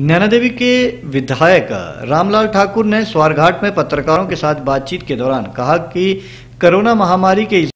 देवी के विधायक रामलाल ठाकुर ने स्वारघाट में पत्रकारों के साथ बातचीत के दौरान कहा कि कोरोना महामारी के